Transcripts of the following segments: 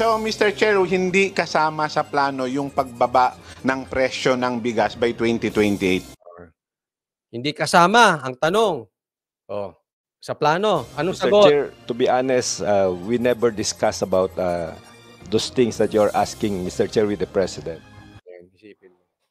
So, Mr. Chair, hindi kasama sa plano yung pagbaba ng presyo ng bigas by 2028. Hindi kasama ang tanong. Oh, sa plano, anong Mr. sagot? Chair, to be honest, uh, we never discuss about uh, those things that you're asking, Mr. Chair, with the President.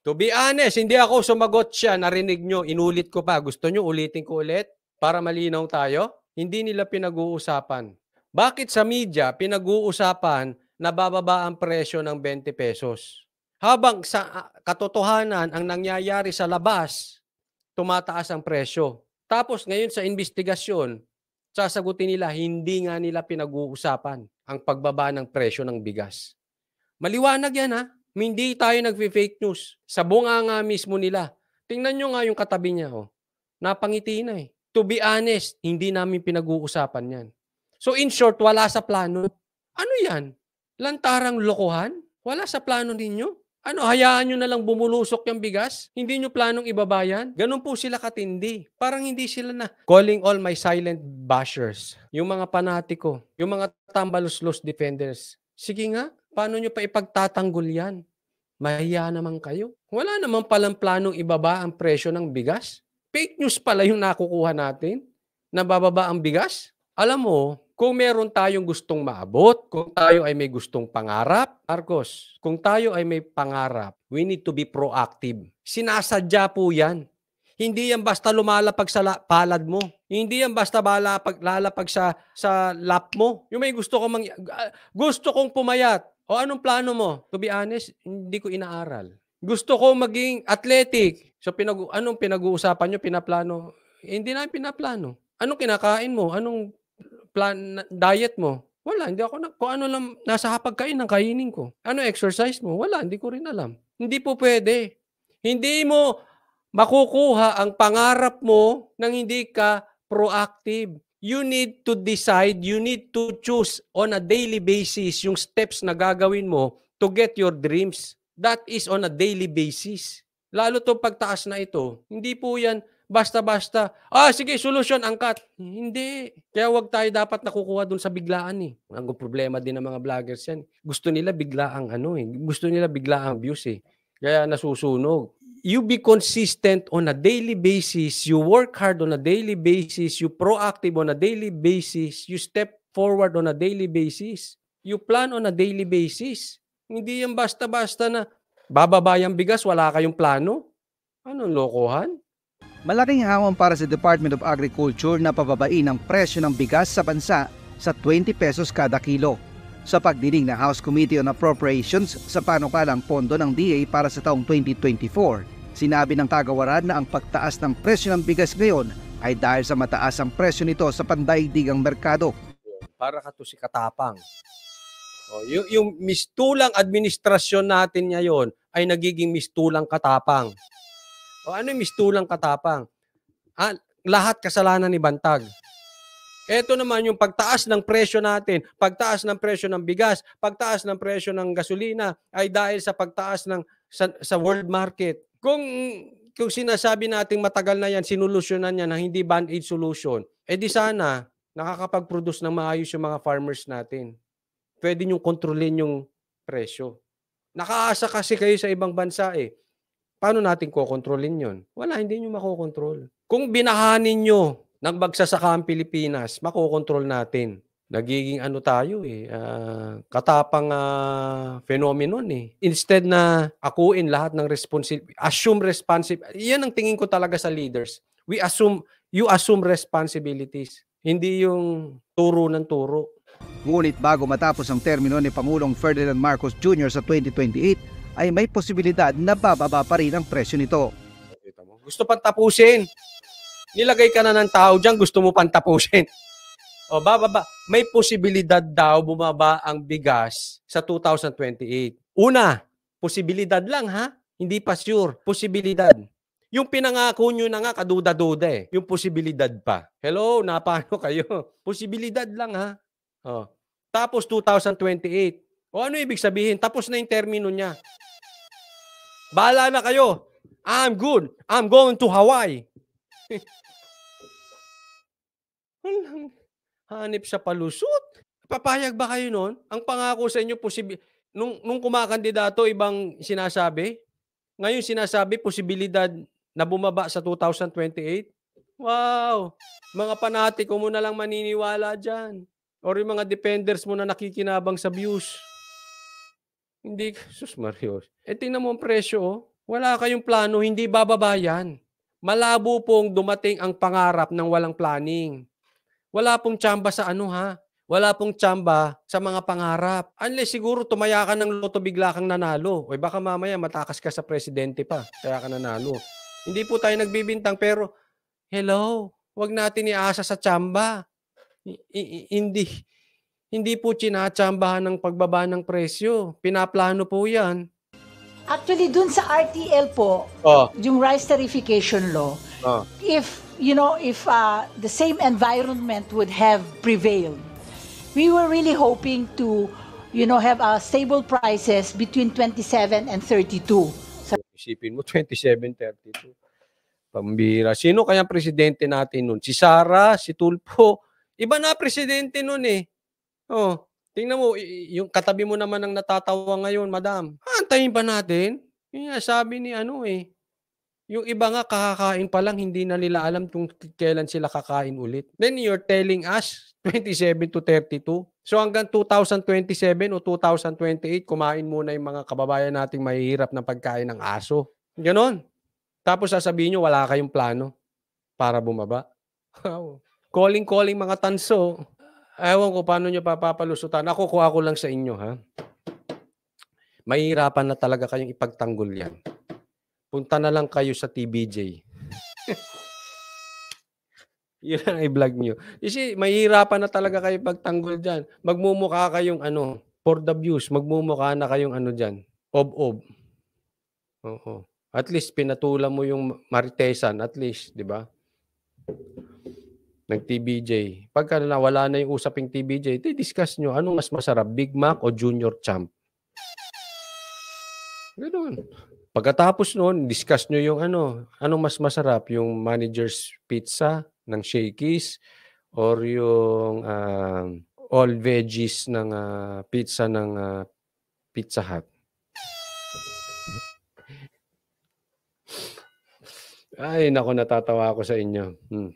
To be honest, hindi ako sumagot siya. Narinig nyo, inulit ko pa. Gusto nyo ulitin ko ulit para malinaw tayo? Hindi nila pinag-uusapan bakit sa media pinag-uusapan na bababa ang presyo ng 20 pesos? Habang sa ah, katotohanan ang nangyayari sa labas, tumataas ang presyo. Tapos ngayon sa investigasyon, sasagutin nila hindi nga nila pinag-uusapan ang pagbaba ng presyo ng bigas. Maliwanag yan ha. Hindi tayo nagfe-fake news. Sa bunga nga mismo nila. Tingnan nyo nga yung katabi niya. Oh. Napangiti na eh. To be honest, hindi namin pinag-uusapan yan. So in short, wala sa plano. Ano yan? Lantarang lokohan? Wala sa plano ninyo? Ano, hayaan nyo na lang bumulusok yung bigas? Hindi nyo planong ibabayan? Ganun po sila katindi. Parang hindi sila na. Calling all my silent bashers. Yung mga panatiko. Yung mga tambaluslos defenders. Sige nga, paano nyo pa ipagtatanggol yan? Mahiya naman kayo. Wala naman palang planong ibaba ang presyo ng bigas. Fake news pala yung nakukuha natin Nabababa ang bigas. Alam mo, kung meron tayong gustong maabot, kung tayo ay may gustong pangarap, Marcos, kung tayo ay may pangarap, we need to be proactive. Sinasadya po yan. Hindi yan basta lumalapag sa palad mo. Hindi yan basta balapag, lalapag sa, sa lap mo. Yung may gusto kong, mang- ah, gusto kong pumayat. O anong plano mo? To be honest, hindi ko inaaral. Gusto ko maging athletic. So pinag anong pinag-uusapan nyo, pinaplano? Eh, hindi namin pinaplano. Anong kinakain mo? Anong plan diet mo? Wala, hindi ako na, kung ano lang nasa hapag hapagkain ng kainin ko. Ano exercise mo? Wala, hindi ko rin alam. Hindi po pwede. Hindi mo makukuha ang pangarap mo nang hindi ka proactive. You need to decide, you need to choose on a daily basis yung steps na gagawin mo to get your dreams. That is on a daily basis. Lalo to pagtaas na ito, hindi po yan basta-basta, ah, sige, solusyon, angkat. Hindi. Kaya wag tayo dapat nakukuha dun sa biglaan eh. Ang problema din ng mga vloggers yan. Gusto nila biglaang ano eh. Gusto nila biglaang views eh. Kaya nasusunog. You be consistent on a daily basis. You work hard on a daily basis. You proactive on a daily basis. You step forward on a daily basis. You plan on a daily basis. Hindi yan basta-basta na bababa yung bigas, wala kayong plano. Anong lokohan? Malaking hawan para sa Department of Agriculture na pababain ang presyo ng bigas sa bansa sa 20 pesos kada kilo. Sa pagdinig ng House Committee on Appropriations sa panukalang pondo ng DA para sa taong 2024, sinabi ng kagawaran na ang pagtaas ng presyo ng bigas ngayon ay dahil sa mataas ang presyo nito sa pandaigdigang merkado. Para ka to si Katapang. O, oh, yung, yung mistulang administrasyon natin ngayon ay nagiging mistulang katapang. O ano yung mistulang katapang? Ah, lahat kasalanan ni Bantag. Ito naman yung pagtaas ng presyo natin, pagtaas ng presyo ng bigas, pagtaas ng presyo ng gasolina ay dahil sa pagtaas ng sa, sa world market. Kung kung sinasabi nating matagal na yan, sinulusyonan yan na hindi band-aid solution, eh di sana nakakapag-produce ng maayos yung mga farmers natin. Pwede niyong kontrolin yung presyo. Nakaasa kasi kayo sa ibang bansa eh paano natin kokontrolin yon? Wala, hindi nyo makokontrol. Kung binahanin nyo ng bagsasaka ang Pilipinas, makokontrol natin. Nagiging ano tayo eh, uh, katapang uh, phenomenon eh. Instead na akuin lahat ng responsibility, assume responsibility. Yan ang tingin ko talaga sa leaders. We assume, you assume responsibilities. Hindi yung turo ng turo. Ngunit bago matapos ang termino ni Pangulong Ferdinand Marcos Jr. sa 2028, ay may posibilidad na bababa pa rin ang presyo nito. Gusto pang tapusin. Nilagay ka na ng tao dyan, gusto mo pang tapusin. O bababa. May posibilidad daw bumaba ang bigas sa 2028. Una, posibilidad lang ha. Hindi pa sure. Posibilidad. Yung pinangako nyo na nga, kaduda-duda eh. Yung posibilidad pa. Hello, napano kayo? Posibilidad lang ha. O. Tapos 2028. O ano ibig sabihin? Tapos na yung termino niya. Bahala na kayo. I'm good. I'm going to Hawaii. Walang hanip sa palusot. Papayag ba kayo noon? Ang pangako sa inyo, posibil... nung, nung kumakandidato, ibang sinasabi. Ngayon sinasabi, posibilidad na bumaba sa 2028. Wow! Mga panatiko mo na lang maniniwala dyan. Or yung mga defenders mo na nakikinabang sa views. Hindi, sus Marios. E tingnan mo ang presyo, oh. Wala kayong plano, hindi bababa yan. Malabo pong dumating ang pangarap ng walang planning. Wala pong tsamba sa ano ha. Wala pong tsamba sa mga pangarap. Unless siguro tumaya ka ng loto bigla kang nanalo. O baka mamaya matakas ka sa presidente pa. Kaya ka nanalo. Hindi po tayo nagbibintang pero hello, wag natin iasa sa tsamba. I- i- hindi hindi po chinachambahan ng pagbaba ng presyo. Pinaplano po yan. Actually, dun sa RTL po, oh. yung rice tarification law, oh. if, you know, if uh, the same environment would have prevailed, we were really hoping to, you know, have uh, stable prices between 27 and 32. So, Isipin mo, 27, 32. Pambira. Sino kaya presidente natin nun? Si Sara, si Tulfo. Iba na presidente nun eh. Oh, tingnan mo, yung katabi mo naman ang natatawa ngayon, madam. Antayin pa natin? Yung sabi ni ano eh. Yung iba nga kakakain pa lang, hindi na nila alam kung kailan sila kakain ulit. Then you're telling us, 27 to 32. So hanggang 2027 o 2028, kumain muna yung mga kababayan nating mahihirap ng pagkain ng aso. Ganon. Tapos sasabihin nyo, wala kayong plano para bumaba. Calling-calling mga tanso. Ewan ko paano nyo papapalusutan. Ako, kuha ko lang sa inyo, ha? Mahirapan na talaga kayong ipagtanggol yan. Punta na lang kayo sa TBJ. Yun ang i-vlog nyo. You see, mahirapan na talaga kayo pagtanggol dyan. Magmumukha kayong ano, for the views, magmumukha na kayong ano dyan. Ob-ob. Oo. At least, pinatula mo yung maritesan. At least, di ba? nag-TBJ. Pagka na wala na yung usaping TBJ, discuss nyo anong mas masarap, Big Mac o Junior Champ. Ganun. Pagkatapos noon, discuss nyo yung ano, anong mas masarap, yung manager's pizza ng Shakey's or yung uh, all veggies ng uh, pizza ng uh, Pizza Hut. Ay, nako natatawa ako sa inyo. Hmm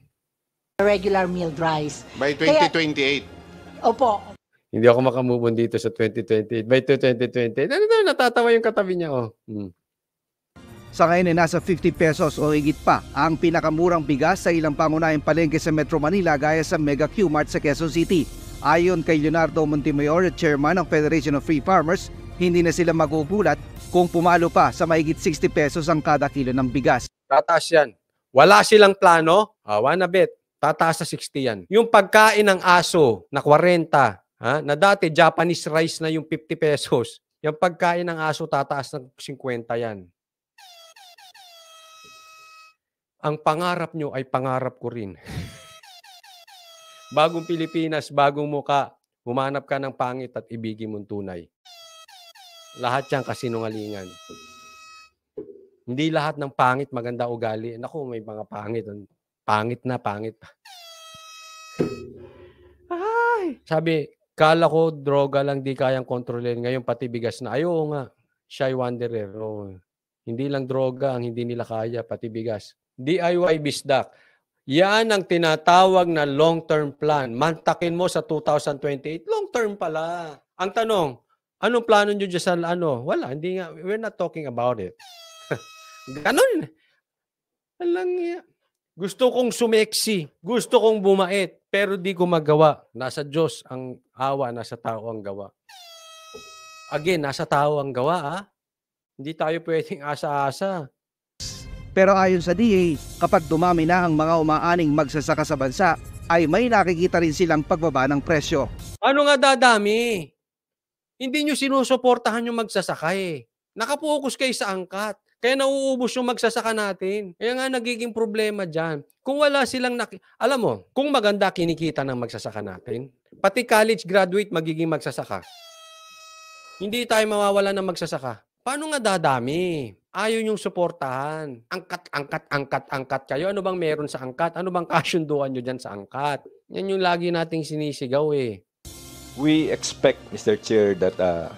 regular meal rice. By 2028. Opo. Hindi ako makamove dito sa 2028. By 2028, ano na, natatawa yung katabi niya. Oh. Hmm. Sa ngayon ay nasa 50 pesos o higit pa ang pinakamurang bigas sa ilang pangunahing palengke sa Metro Manila gaya sa Mega Q-Mart sa Quezon City. Ayon kay Leonardo Montemayor, chairman ng Federation of Free Farmers, hindi na sila magugulat kung pumalo pa sa mahigit 60 pesos ang kada kilo ng bigas. Tataas yan. Wala silang plano. Hawa na bet. Tataas sa 60 yan. Yung pagkain ng aso na 40, ha, na dati Japanese rice na yung 50 pesos, yung pagkain ng aso tataas ng 50 yan. Ang pangarap nyo ay pangarap ko rin. bagong Pilipinas, bagong muka, humanap ka ng pangit at ibigin mong tunay. Lahat yan kasinungalingan. Hindi lahat ng pangit maganda ugali. Nako, may mga pangit. Pangit na, pangit pa. Sabi, kala ko droga lang di kayang kontrolin. Ngayon pati bigas na. Ayo nga, shy wanderer. Oh. Hindi lang droga ang hindi nila kaya, pati bigas. DIY Bisdak. Yan ang tinatawag na long-term plan. Mantakin mo sa 2028, long-term pala. Ang tanong, anong plano nyo dyan sa ano? Wala, hindi nga, we're not talking about it. Ganun. Alang yan. Gusto kong sumeksi. Gusto kong bumait pero di gumagawa. Nasa Diyos ang awa, nasa tao ang gawa. Again, nasa tao ang gawa, ha? Ah. Hindi tayo pwedeng asa-asa. Pero ayon sa DA, kapag dumami na ang mga umaaning magsasaka sa bansa, ay may nakikita rin silang pagbaba ng presyo. Ano nga dadami? Hindi nyo sinusuportahan yung magsasaka eh. Nakapokus kayo sa angkat. Kaya nauubos yung magsasaka natin. Kaya nga nagiging problema dyan. Kung wala silang, naki- alam mo, kung maganda kinikita ng magsasaka natin, pati college graduate magiging magsasaka. Hindi tayo mawawala ng magsasaka. Paano nga dadami? Ayaw yung suportahan. Angkat, angkat, angkat, angkat kayo. Ano bang meron sa angkat? Ano bang kasunduan nyo dyan sa angkat? Yan yung lagi nating sinisigaw eh. We expect, Mr. Chair, that uh,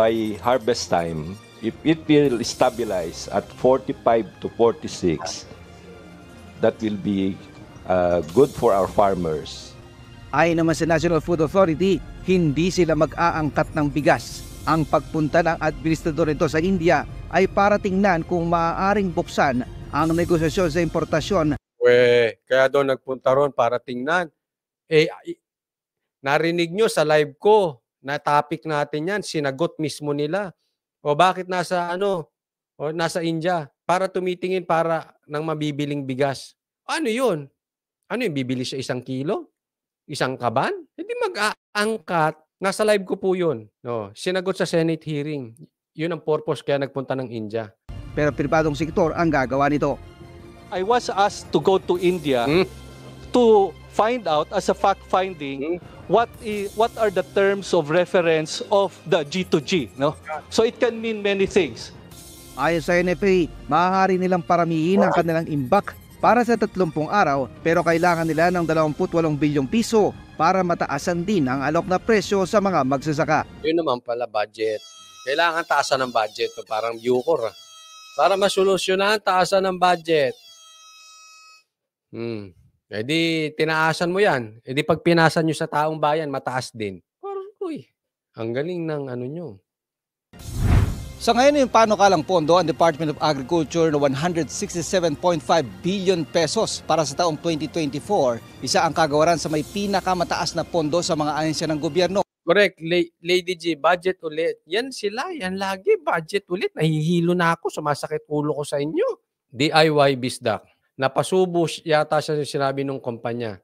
by harvest time, if it will stabilize at 45 to 46, that will be uh, good for our farmers. Ay naman sa National Food Authority, hindi sila mag-aangkat ng bigas. Ang pagpunta ng administrador nito sa India ay para tingnan kung maaaring buksan ang negosasyon sa importasyon. We, kaya doon nagpunta ron para tingnan. Eh, narinig nyo sa live ko na topic natin yan, sinagot mismo nila. O bakit nasa ano? O nasa India para tumitingin para ng mabibiling bigas. Ano 'yun? Ano yung bibili siya isang kilo? Isang kaban? Hindi eh, mag-aangkat. Nasa live ko po yun. No, sinagot sa Senate hearing. Yun ang purpose kaya nagpunta ng India. Pero pribadong sektor ang gagawa nito. I was asked to go to India hmm? to find out as a fact finding hmm. what is what are the terms of reference of the G2G no so it can mean many things ayon sa NFA maaari nilang paramihin ang kanilang imbak para sa 30 araw pero kailangan nila ng 28 bilyong piso para mataasan din ang alok na presyo sa mga magsasaka yun naman pala budget kailangan taasan ng budget parang Bucor ah. para masolusyonahan taasan ng budget hmm E di, tinaasan mo yan. E di, pag pinasan nyo sa taong bayan, mataas din. Parang, uy, ang galing ng ano nyo. Sa ngayon, yung panukalang pondo ang Department of Agriculture na 167.5 billion pesos para sa taong 2024, isa ang kagawaran sa may pinakamataas na pondo sa mga ahensya ng gobyerno. Correct, Lady G, budget ulit. Yan sila, yan lagi, budget ulit. Nahihilo na ako, sumasakit ulo ko sa inyo. DIY bisdak. Napasubo yata siya sinabi ng kumpanya.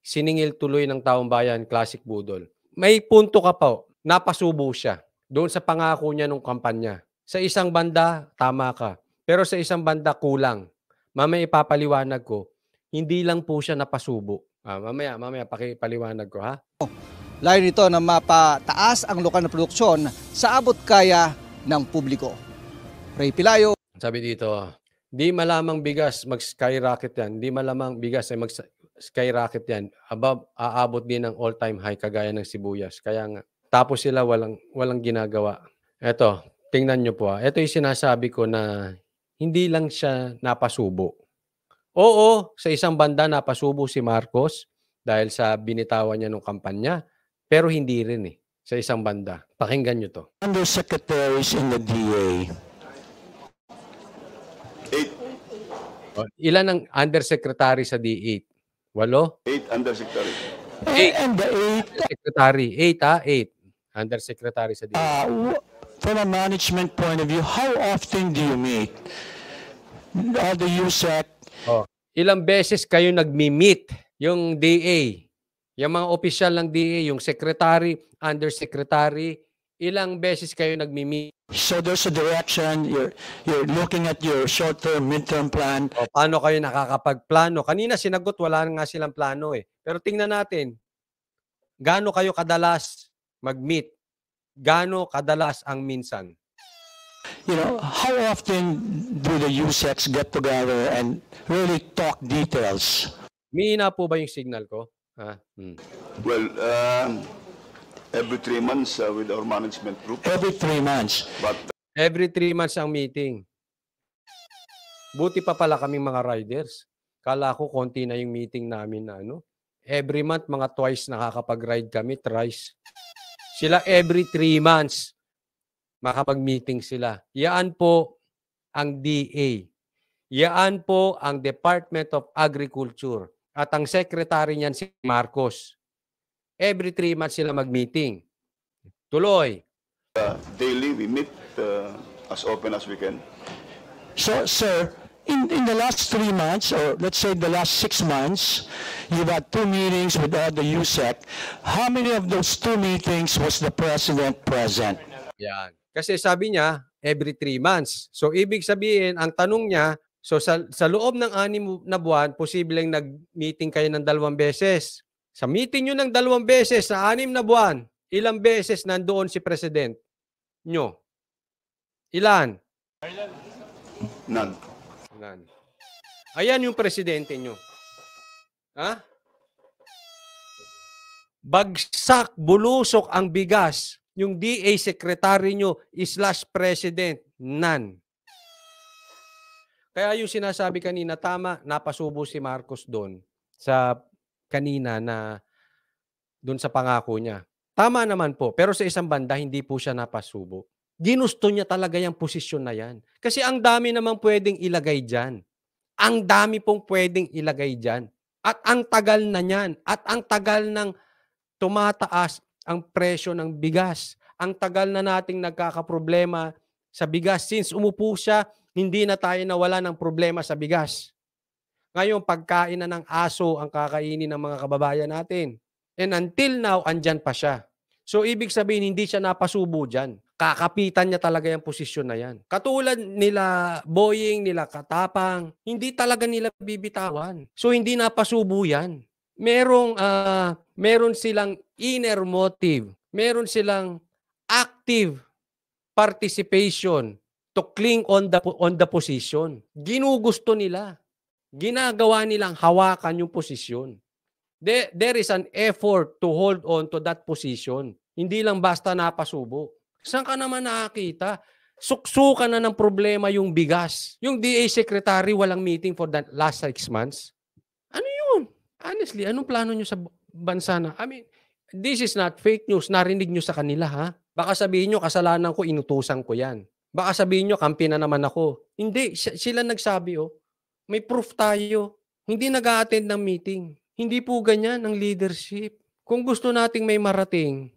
Siningil tuloy ng taong bayan, classic budol. May punto ka pa, oh. napasubo siya doon sa pangako niya ng kampanya. Sa isang banda, tama ka. Pero sa isang banda, kulang. Mamaya ipapaliwanag ko, hindi lang po siya napasubo. Ah, mamaya, mamaya, pakipaliwanag ko ha. Layo nito na mapataas ang lokal na produksyon sa abot kaya ng publiko. Ray Pilayo. Sabi dito, Di malamang bigas mag-skyrocket yan. Di malamang bigas ay mag-skyrocket yan. Above, aabot din ng all-time high kagaya ng sibuyas. Kaya nga, tapos sila walang, walang ginagawa. Eto, tingnan nyo po ha. Ah. Ito yung sinasabi ko na hindi lang siya napasubo. Oo, sa isang banda napasubo si Marcos dahil sa binitawan niya nung kampanya. Pero hindi rin eh, sa isang banda. Pakinggan nyo to. Undersecretaries in the DA Oh, ilan ang undersecretary sa D8? Walo? Eight undersecretary. Eight. And the eight. Secretary. Eight ha? Ah, eight. Undersecretary sa D8. Uh, ah, from a management point of view, how often do you meet? Uh, the USEC? Oh. Ilang beses kayo nagmi-meet yung DA? Yung mga opisyal ng DA, yung secretary, undersecretary, ilang beses kayo nagmi-meet? So there's a direction, you're, you're looking at your short-term, mid-term plan. O, paano kayo nakakapagplano? Kanina sinagot, wala nga silang plano eh. Pero tingnan natin, gaano kayo kadalas mag-meet? Gaano kadalas ang minsan? You know, how often do the USEX get together and really talk details? Miina po ba yung signal ko? Ha? Ah, hmm. Well, um, uh... Every three months uh, with our management group. Every three months. But Every three months ang meeting. Buti pa pala kaming mga riders. Kala ko konti na yung meeting namin na ano. Every month, mga twice nakakapag-ride kami, thrice. Sila every three months makapag-meeting sila. Yaan po ang DA. Yaan po ang Department of Agriculture. At ang secretary niyan si Marcos. Every three months sila mag-meeting. Tuloy. Uh, daily, we meet uh, as open as we can. So, sir, in, in the last three months, or let's say the last six months, you've had two meetings with all the USEC. How many of those two meetings was the president present? Yan. Kasi sabi niya, every three months. So, ibig sabihin, ang tanong niya, so sa, sa loob ng anim na buwan, posibleng nag-meeting kayo ng dalawang beses. Sa meeting nyo ng dalawang beses sa anim na buwan, ilang beses nandoon si President nyo? Ilan? None. None. Ayan yung presidente nyo. Ha? Bagsak, bulusok ang bigas. Yung DA secretary nyo, slash president, none. Kaya yung sinasabi kanina, tama, napasubo si Marcos doon sa kanina na doon sa pangako niya. Tama naman po, pero sa isang banda, hindi po siya napasubo. Ginusto niya talaga yung posisyon na yan. Kasi ang dami naman pwedeng ilagay dyan. Ang dami pong pwedeng ilagay dyan. At ang tagal na niyan. At ang tagal ng tumataas ang presyo ng bigas. Ang tagal na nating nagkakaproblema sa bigas. Since umupo siya, hindi na tayo nawala ng problema sa bigas. Ngayon, pagkain na ng aso ang kakainin ng mga kababayan natin. And until now, andyan pa siya. So, ibig sabihin, hindi siya napasubo dyan. Kakapitan niya talaga yung posisyon na yan. Katulad nila Boeing, nila Katapang, hindi talaga nila bibitawan. So, hindi napasubo yan. Merong, uh, meron silang inner motive. Meron silang active participation to cling on the on the position. Ginugusto nila ginagawa nilang hawakan yung posisyon. There, is an effort to hold on to that position. Hindi lang basta napasubo. Saan ka naman nakakita? Suksukan na ng problema yung bigas. Yung DA secretary walang meeting for the last six months. Ano yun? Honestly, anong plano nyo sa bansa na? I mean, this is not fake news. Narinig nyo sa kanila, ha? Baka sabihin nyo, kasalanan ko, inutusan ko yan. Baka sabihin nyo, kampi na naman ako. Hindi, sila nagsabi, oh. May proof tayo. Hindi nag attend ng meeting. Hindi po ganyan ang leadership. Kung gusto nating may marating,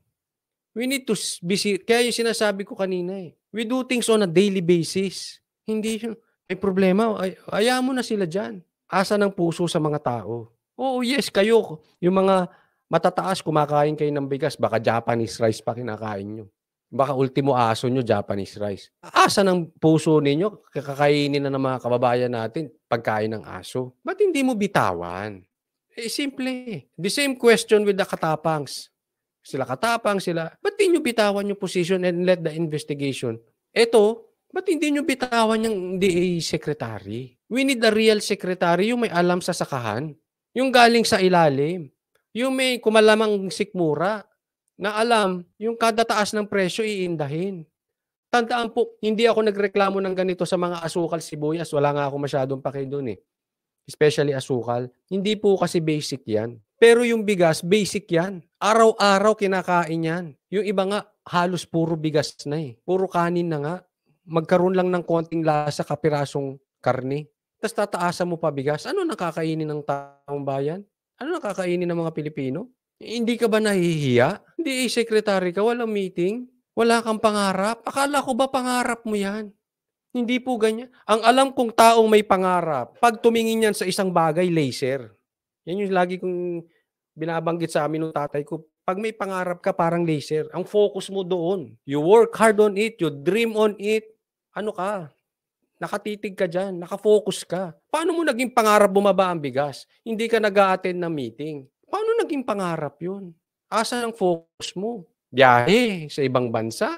we need to be serious. Kaya yung sinasabi ko kanina eh. We do things on a daily basis. Hindi yung, may problema. Ay, ayaw mo na sila dyan. Asa ng puso sa mga tao. Oo, yes, kayo. Yung mga matataas, kumakain kayo ng bigas. Baka Japanese rice pa kinakain nyo. Baka ultimo aso nyo, Japanese rice. Asa ng puso ninyo, kakainin na ng mga kababayan natin, pagkain ng aso. Ba't hindi mo bitawan? Eh, simple. Eh. The same question with the katapangs. Sila katapang, sila. Ba't hindi nyo bitawan yung position and let the investigation? Ito, ba't hindi nyo bitawan yung DA secretary? We need a real secretary, yung may alam sa sakahan. Yung galing sa ilalim. Yung may kumalamang sikmura na alam yung kada taas ng presyo iindahin. Tandaan po, hindi ako nagreklamo ng ganito sa mga asukal sibuyas. Wala nga ako masyadong pake doon eh. Especially asukal. Hindi po kasi basic yan. Pero yung bigas, basic yan. Araw-araw kinakain yan. Yung iba nga, halos puro bigas na eh. Puro kanin na nga. Magkaroon lang ng konting lasa kapirasong karne. Tapos tataasan mo pa bigas. Ano nakakainin ng taong bayan? Ano nakakainin ng mga Pilipino? Hindi ka ba nahihiya? Hindi, eh, secretary ka, walang meeting, wala kang pangarap. Akala ko ba pangarap mo yan? Hindi po ganyan. Ang alam kong taong may pangarap, pag tumingin yan sa isang bagay, laser. Yan yung lagi kong binabanggit sa amin ng tatay ko. Pag may pangarap ka, parang laser. Ang focus mo doon. You work hard on it, you dream on it. Ano ka? Nakatitig ka dyan, nakafocus ka. Paano mo naging pangarap bumaba ang bigas? Hindi ka nag attend ng meeting. Paano naging pangarap yun? Asa ang focus mo? Biyahe sa ibang bansa?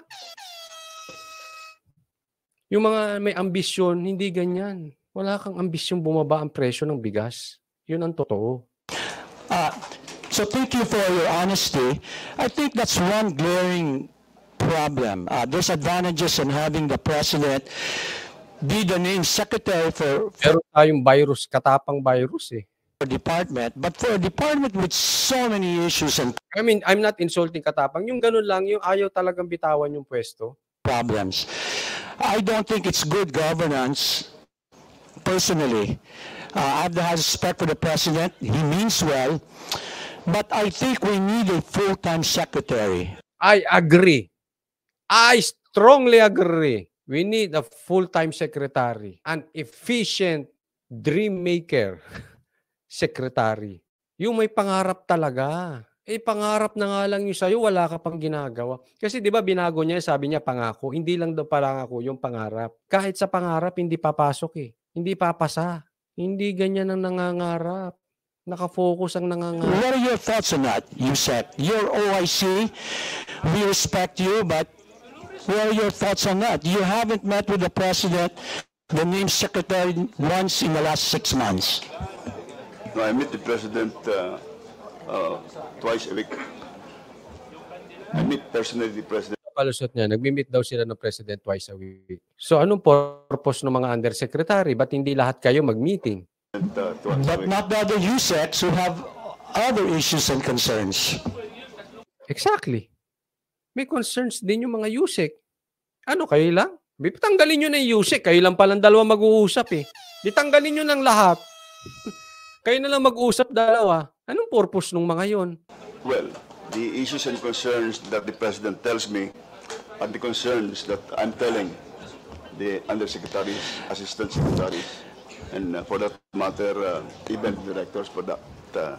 Yung mga may ambisyon, hindi ganyan. Wala kang ambisyon bumaba ang presyo ng bigas. Yun ang totoo. Uh, so thank you for your honesty. I think that's one glaring problem. Uh, there's advantages in having the president be the name secretary for... Meron tayong virus, katapang virus eh department, but for a department with so many issues and I mean, I'm not insulting Katapang. Yung ganun lang, yung ayaw talagang bitawan yung pwesto. problems, I don't think it's good governance, personally. Uh, I have the highest respect for the president. He means well. But I think we need a full-time secretary. I agree. I strongly agree. We need a full-time secretary, an efficient dream maker. secretary. Yung may pangarap talaga. Eh, pangarap na nga lang yung sa'yo, wala ka pang ginagawa. Kasi di ba binago niya, sabi niya pangako. Hindi lang daw pangako yung pangarap. Kahit sa pangarap, hindi papasok eh. Hindi papasa. Hindi ganyan ang nangangarap. Nakafocus ang nangangarap. What are your thoughts on that, you said? Your OIC, we respect you, but what are your thoughts on that? You haven't met with the President, the named Secretary, once in the last six months. No, I meet the president uh, uh, twice a week. I meet personally the president. Kalusot niya, nagmi-meet daw sila ng president twice a week. So anong purpose ng mga undersecretary? Ba't hindi lahat kayo mag-meeting? And, uh, But not the other USETs who have other issues and concerns. Exactly. May concerns din yung mga USEC. Ano, kayo lang? Tanggalin nyo na yung USEC. Kayo lang palang dalawa mag-uusap eh. Ditanggalin nyo ng lahat. Kayo na lang mag-usap dalawa. Anong purpose nung mga yon? Well, the issues and concerns that the President tells me are the concerns that I'm telling the undersecretaries, assistant secretaries, and uh, for that matter, uh, event directors for that uh,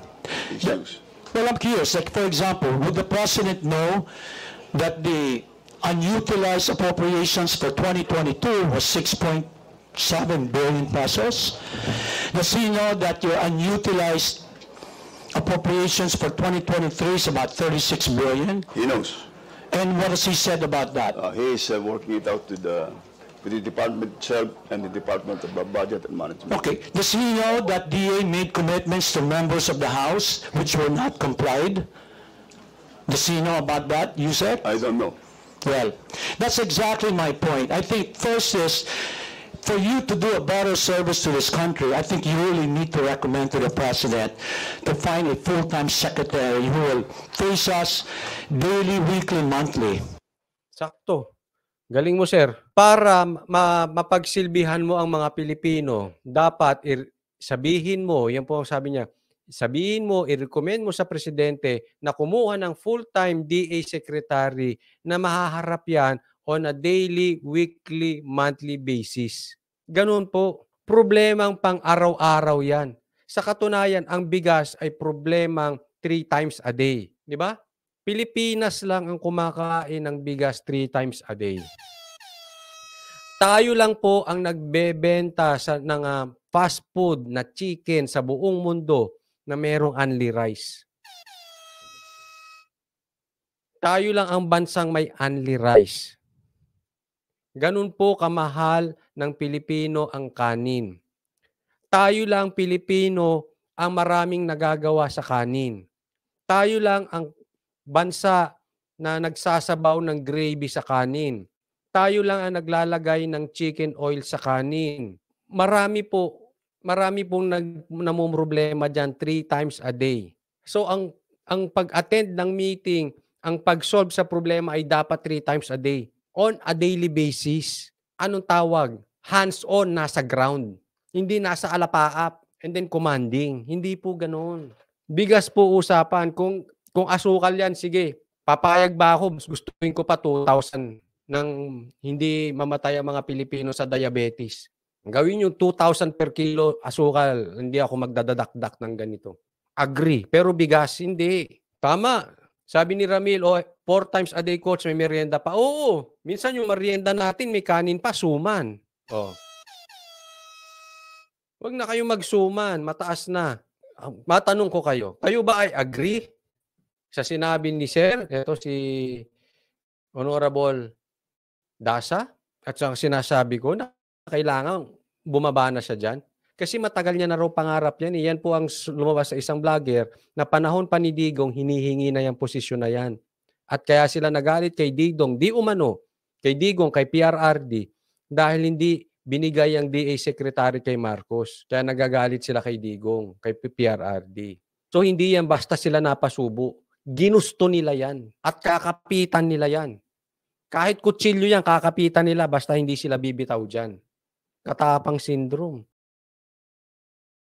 issues. Well, I'm curious. Like, for example, would the President know that the unutilized appropriations for 2022 was 6. 7 billion pesos. The know that your unutilized appropriations for 2023 is about 36 billion. He knows. And what has he said about that? Uh, he is uh, working it out with the, with the department itself and the Department of Budget and Management. Okay. The CEO that DA made commitments to members of the House which were not complied. Does he know about that, you said? I don't know. Well, that's exactly my point. I think first is for you to do a better service to this country, I think you really need to recommend to the president to find a full-time secretary who will face us daily, weekly, monthly. Sakto. Galing mo, sir. Para ma mapagsilbihan mo ang mga Pilipino, dapat sabihin mo, yan po ang sabi niya, sabihin mo, i-recommend mo sa presidente na kumuha ng full-time DA secretary na mahaharap yan on a daily, weekly, monthly basis. Ganun po. Problemang pang araw-araw yan. Sa katunayan, ang bigas ay problemang three times a day. Di ba? Pilipinas lang ang kumakain ng bigas three times a day. Tayo lang po ang nagbebenta sa, ng uh, fast food na chicken sa buong mundo na merong only rice. Tayo lang ang bansang may only rice. Ganun po kamahal ng Pilipino ang kanin. Tayo lang Pilipino ang maraming nagagawa sa kanin. Tayo lang ang bansa na nagsasabaw ng gravy sa kanin. Tayo lang ang naglalagay ng chicken oil sa kanin. Marami po, marami pong nag, namumroblema dyan three times a day. So ang ang pag-attend ng meeting, ang pag-solve sa problema ay dapat three times a day on a daily basis. Anong tawag? Hands-on, nasa ground. Hindi nasa alapaap and then commanding. Hindi po ganoon. Bigas po usapan. Kung, kung asukal yan, sige, papayag ba ako? gustuin ko pa 2,000 ng hindi mamatay ang mga Pilipino sa diabetes. Gawin yung 2,000 per kilo asukal. Hindi ako magdadadakdak ng ganito. Agree. Pero bigas, hindi. Tama. Sabi ni Ramil, o oh, four times a day coach, may merienda pa. Oo, minsan yung merienda natin may kanin pa, suman. Oh. Huwag na kayong magsuman, mataas na. Ah, matanong ko kayo, kayo ba ay agree sa sinabi ni Sir? Ito si Honorable Dasa at sa sinasabi ko na kailangan bumaba na siya dyan. Kasi matagal niya na raw pangarap eh. yan. Iyan po ang lumabas sa isang vlogger na panahon pa ni Digong, hinihingi na yung posisyon na yan. At kaya sila nagalit kay Digdong, di umano, kay Digong, kay PRRD, dahil hindi binigay ang DA Secretary kay Marcos. Kaya nagagalit sila kay Digong, kay PRRD. So hindi yan basta sila napasubo. Ginusto nila yan at kakapitan nila yan. Kahit kutsilyo yan, kakapitan nila basta hindi sila bibitaw dyan. Katapang syndrome.